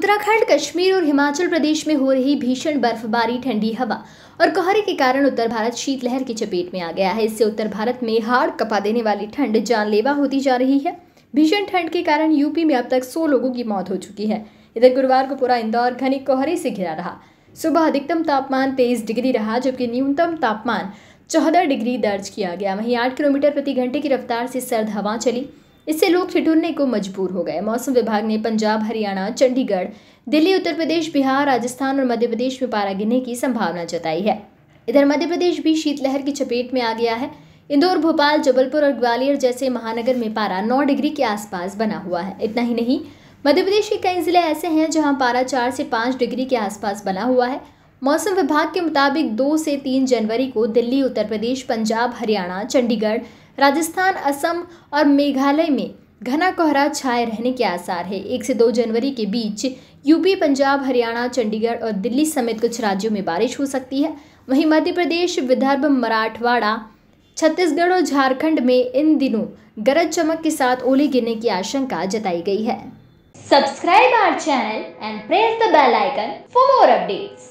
उत्तराखंड कश्मीर और हिमाचल प्रदेश में हो रही भीषण बर्फबारी ठंडी हवा और कोहरे के कारण उत्तर भारत शीतलहर की चपेट में आ गया है इससे उत्तर भारत में हाड़ कपा देने वाली ठंड जानलेवा होती जा रही है भीषण ठंड के कारण यूपी में अब तक सौ लोगों की मौत हो चुकी है इधर गुरुवार को पूरा इंदौर घने कोहरे से घिरा रहा सुबह अधिकतम तापमान तेईस डिग्री रहा जबकि न्यूनतम तापमान चौदह डिग्री दर्ज किया गया वहीं आठ किलोमीटर प्रति घंटे की रफ्तार से सर्द हवा चली इससे लोग ठिठुरने को मजबूर हो गए मौसम विभाग ने पंजाब हरियाणा चंडीगढ़ दिल्ली उत्तर प्रदेश बिहार राजस्थान और मध्य प्रदेश में पारा गिरने की संभावना जताई है इधर मध्य प्रदेश भी शीतलहर की चपेट में आ गया है इंदौर भोपाल जबलपुर और ग्वालियर जैसे महानगर में पारा नौ डिग्री के आसपास बना हुआ है इतना ही नहीं मध्य प्रदेश के कई जिले ऐसे हैं जहां पारा चार से पाँच डिग्री के आसपास बना हुआ है मौसम विभाग के मुताबिक दो से तीन जनवरी को दिल्ली उत्तर प्रदेश पंजाब हरियाणा चंडीगढ़ राजस्थान असम और मेघालय में घना कोहरा छाए रहने के आसार है एक से दो जनवरी के बीच यूपी पंजाब हरियाणा चंडीगढ़ और दिल्ली समेत कुछ राज्यों में बारिश हो सकती है वहीं मध्य प्रदेश विदर्भ मराठवाड़ा छत्तीसगढ़ और झारखंड में इन दिनों गरज चमक के साथ ओले गिरने की आशंका जताई गई है subscribe our channel and press the bell icon for more updates